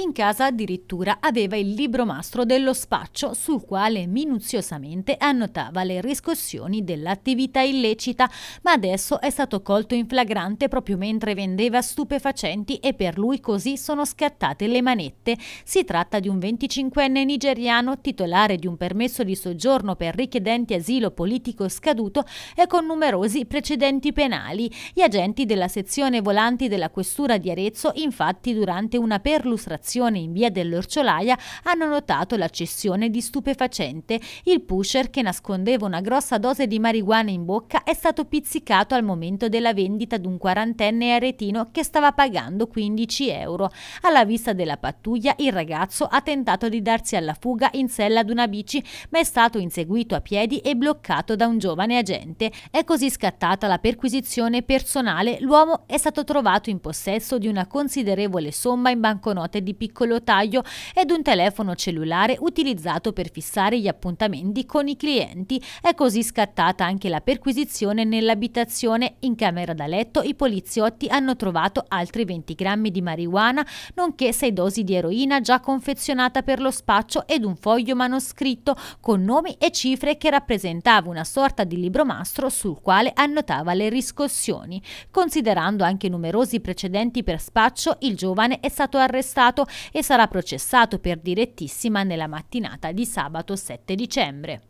In casa addirittura aveva il libro mastro dello spaccio sul quale minuziosamente annotava le riscossioni dell'attività illecita, ma adesso è stato colto in flagrante proprio mentre vendeva stupefacenti e per lui così sono scattate le manette. Si tratta di un 25enne nigeriano titolare di un permesso di soggiorno per richiedenti asilo politico scaduto e con numerosi precedenti penali. Gli agenti della sezione volanti della questura di Arezzo infatti durante una perlustrazione stazione in via dell'Orciolaia hanno notato la cessione di stupefacente. Il pusher, che nascondeva una grossa dose di marijuana in bocca, è stato pizzicato al momento della vendita di un quarantenne aretino che stava pagando 15 euro. Alla vista della pattuglia, il ragazzo ha tentato di darsi alla fuga in sella ad una bici, ma è stato inseguito a piedi e bloccato da un giovane agente. È così scattata la perquisizione personale. L'uomo è stato trovato in possesso di una considerevole somma in banconote di di piccolo taglio ed un telefono cellulare utilizzato per fissare gli appuntamenti con i clienti. È così scattata anche la perquisizione nell'abitazione. In camera da letto i poliziotti hanno trovato altri 20 grammi di marijuana, nonché 6 dosi di eroina già confezionata per lo spaccio ed un foglio manoscritto con nomi e cifre che rappresentava una sorta di libro mastro sul quale annotava le riscossioni. Considerando anche numerosi precedenti per spaccio, il giovane è stato arrestato e sarà processato per direttissima nella mattinata di sabato 7 dicembre.